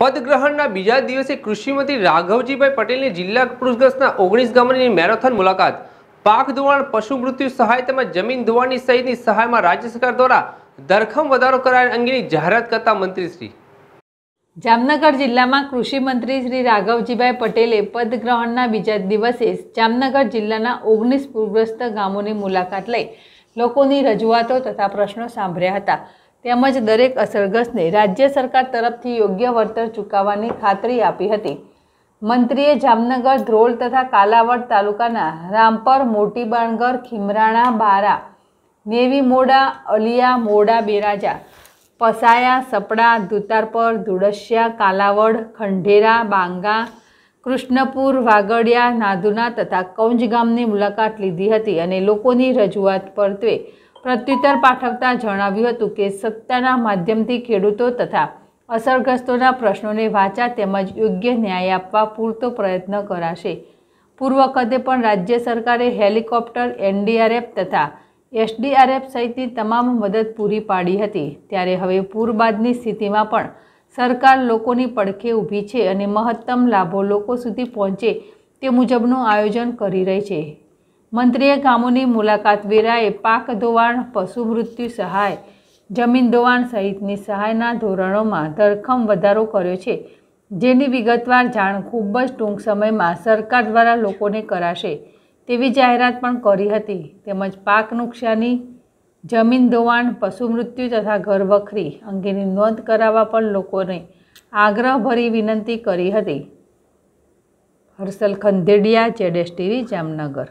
પદગ્રહણના બીજા દિવસે કૃષિમંત્રી રાઘવજીભાઈ પટેલની જિલ્લા કૃષગસના ઓગણીસ ગામની મેરેથોન મુલાકાત પાક ધોવાણ પશુ મૃત્યુ સહાય તેમજ જમીન ધોવાણની સહિતની સહાયમાં રાજ્ય સરકાર દ્વારા ધરખમ વધારો કરાય અંગેની જાહેરાત કરતા મંત્રીશ્રી જામનગર જિલ્લામાં કૃષિ મંત્રી શ્રી રાઘવજીભાઈ પટેલે પદગ્રહણના બીજા દિવસે જામનગર જિલ્લાના ઓગણીસ પૂરગ્રસ્ત ગામોની મુલાકાત લઈ લોકોની રજૂઆતો તથા પ્રશ્નો સાંભળ્યા હતા તેમજ દરેક અસરગ્રસ્તને રાજ્ય સરકાર તરફથી યોગ્ય વળતર ચૂકવવાની ખાતરી આપી હતી મંત્રીએ જામનગર ધ્રોલ તથા કાલાવડ તાલુકાના રામપર મોટી બાણગર ખીમરાણા બારા નેવી મોડા અલિયા મોડા બેરાજા પસાયા સપડા ધુતારપર ધુડસિયા કાલાવડ ખંઢેરા બાંગા કૃષ્ણપુર વાગડિયા નાદુના તથા કંજ ગામની મુલાકાત લીધી હતી અને લોકોની રજૂઆત પરત્વે પ્રત્યુત્તર પાઠવતા જણાવ્યું હતું કે સત્તાના માધ્યમથી ખેડૂતો તથા અસરગ્રસ્તોના પ્રશ્નોને વાચા તેમજ યોગ્ય ન્યાય આપવા પૂરતો પ્રયત્ન કરાશે પૂર્વ કદે પણ રાજ્ય સરકારે હેલિકોપ્ટર એનડીઆરએફ તથા એસડીઆરએફ સહિતની તમામ મદદ પૂરી પાડી હતી ત્યારે હવે પૂર બાદની સ્થિતિમાં પણ સરકાર લોકોની પડખે ઊભી છે અને મહત્તમ લાભો લોકો સુધી પહોંચે તે મુજબનું આયોજન કરી રહી છે મંત્રીએ ગામોની મુલાકાત વેરાએ પાક ધોવાણ પશુ મૃત્યુ સહાય જમીન ધોવાણ સહિતની સહાયના ધોરણોમાં ધરખમ વધારો કર્યો છે જેની વિગતવાર જાણ ખૂબ જ ટૂંક સમયમાં સરકાર દ્વારા લોકોને કરાશે તેવી જાહેરાત પણ કરી હતી તેમજ પાક નુકસાની જમીન ધોવાણ પશુ મૃત્યુ તથા ઘરવખરી અંગેની નોંધ કરાવવા પણ લોકોને આગ્રહભરી વિનંતી કરી હતી હર્ષલ ખંદેડિયા જેડેશ ટીવી જામનગર